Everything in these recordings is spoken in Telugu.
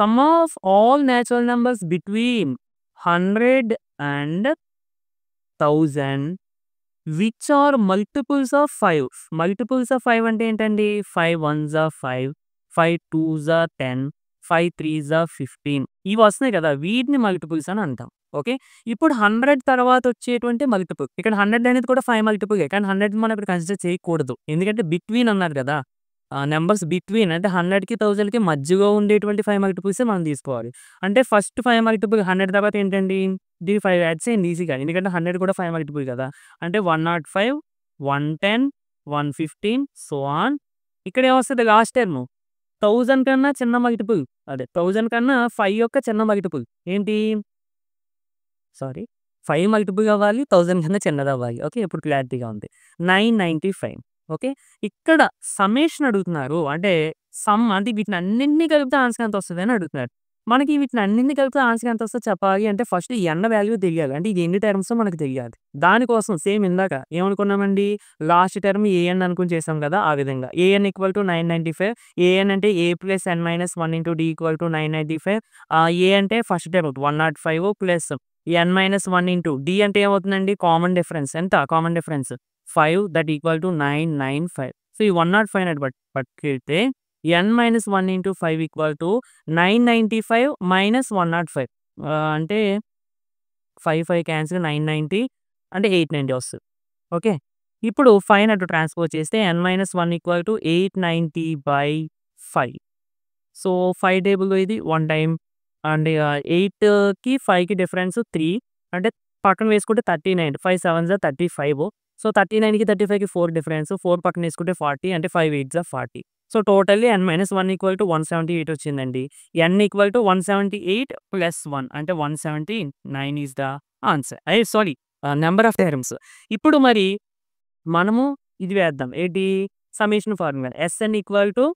some of all natural numbers between hundred and thousand which are multiples of five multiples of five అంటే ఏంటండి five ones of five five twos are ten five threes are fifteen ఇవి వస్తున్నాయి కదా వీటిని మల్టిపుల్స్ అని అంటాం ఓకే ఇప్పుడు హండ్రెడ్ తర్వాత వచ్చేటువంటి మల్టిపుల్ ఇక్కడ హండ్రెడ్ అనేది కూడా ఫైవ్ మల్టిపుల్ కానీ హండ్రెడ్ మనం ఇక్కడ కన్సిడర్ చేయకూడదు ఎందుకంటే బిట్వీన్ అన్నారు కదా నెంబర్స్ బిట్వీన్ అంటే హండ్రెడ్కి థౌజండ్కి మధ్యలో ఉండేటువంటి ఫైవ్ మల్టిపుల్సే మనం తీసుకోవాలి అంటే ఫస్ట్ ఫైవ్ మల్టిపుల్ హండ్రెడ్ తర్వాత ఏంటండి ఇది ఫైవ్ యాడ్స్ ఏంటి ఈజీగా ఎందుకంటే హండ్రెడ్ కూడా ఫైవ్ మల్టిపుల్ కదా అంటే one nought five one ten one fifteen so on ఇక్కడ ఏమొస్తుంది లాస్ట్ టర్మ్ థౌజండ్ కన్నా చిన్న మల్టిపుల్ అదే థౌజండ్ కన్నా ఫైవ్ యొక్క చిన్న మల్టిపుల్ ఏంటి సారీ ఫైవ్ మల్టిపుల్ అవ్వాలి థౌజండ్ కన్నా చిన్నది అవ్వాలి ఓకే ఇప్పుడు క్లారిటీగా ఉంది నైన్ నైంటీ ఫైవ్ ఓకే ఇక్కడ సమేషన్ అడుగుతున్నారు అంటే సమ్ అంటే వీటిని అన్నింటినీ కలిపితే ఆన్సర్ ఎంత వస్తుంది అని అడుగుతున్నారు మనకి వీటిని అన్నింటినీ కలిపితే ఆన్సర్ ఎంత వస్తుంది చెప్పాలి అంటే ఫస్ట్ ఎన్న వాల్యూ తెలియాలి అంటే ఇది ఎన్ని టర్మ్స్ మనకు తెలియాలి దానికోసం సేమ్ ఇందాక ఏమనుకున్నామండి లాస్ట్ టర్మ్ ఏఎన్ అనుకుని చేసాం కదా ఆ విధంగా A N equal to nine ninety five A N అంటే A plus N minus one into D equal to nine ninety five A అంటే first term one nought five plus N minus one into D అంటే ఏమవుతుందండి కామన్ డిఫరెన్స్ ఎంత common difference five that equal to nine nine five so ఈ వన్ నాట్ ఫైవ్ నట్ పట్టుకెళ్తే N minus one into five equal to nine ninety five minus one nought five అంటే five five cancel nine ninety అంటే ఎయిట్ నైంటీ వస్తుంది ఓకే ఇప్పుడు ఫైవ్ నటు ట్రాన్స్ఫర్ చేస్తే N minus one equal to eight ninety by five so five table ఇది వన్ టైం అండ్ ఎయిట్కి ఫైవ్కి డిఫరెన్స్ త్రీ అంటే పక్కన వేసుకుంటే thirty nine five seven thirty five so thirty నైన్కి థర్టీ ఫైవ్కి ఫోర్ డిఫరెన్స్ ఫోర్ పక్కన వేసుకుంటే ఫార్టీ అంటే five eights of forty so totally N minus one equal to one seventy eight వచ్చిందండి N equal to one seventy eight plus one అంటే one seventy nine is the answer అయ్యే సారీ నెంబర్ ఆఫ్ థెరమ్స్ ఇప్పుడు మరి మనము ఇది వేద్దాం ఏంటి summation formula S N equal to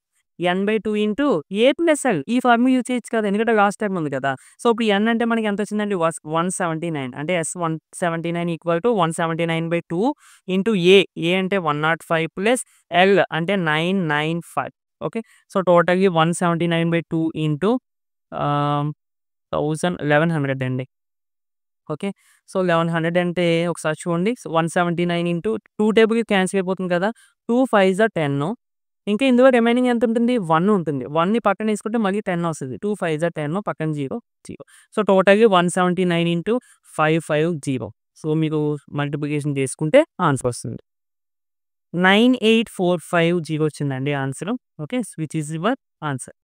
N by two into A plus L ఈ ఫార్మ్ యూజ్ చేయొచ్చు కదా ఎందుకంటే లాస్ట్ టైం ఉంది కదా సో ఇప్పుడు ఎన్ అంటే మనకి ఎంత వచ్చిందండి వన్ సెవెంటీ నైన్ అంటే S one seventy nine equal to one seventy nine by two into A A అంటే one nought five plus L అంటే nine nine five okay so టోటల్గా one seventy nine by two into thousand eleven hundred అండి ఓకే సో లెవెన్ హండ్రెడ్ అంటే ఒకసారి చూడండి one seventy nine into two టేబుల్కి క్యాన్సిల్ అయిపోతుంది కదా టూ ఫైవ్ జా టెన్ ఇంకా ఇందులో రిమైనింగ్ ఎంత ఉంటుంది వన్ ఉంటుంది వన్ని పక్కన వేసుకుంటే మళ్ళీ టెన్ వస్తుంది టూ ఫైవ్ జా టెన్ పక్కన జీరో జీరో సో టోటల్గా one seventy nine into five five zero so మీకు మల్టిప్లికేషన్ చేసుకుంటే ఆన్సర్ వస్తుంది nine eight four five zero వచ్చిందండి answer okay which is your answer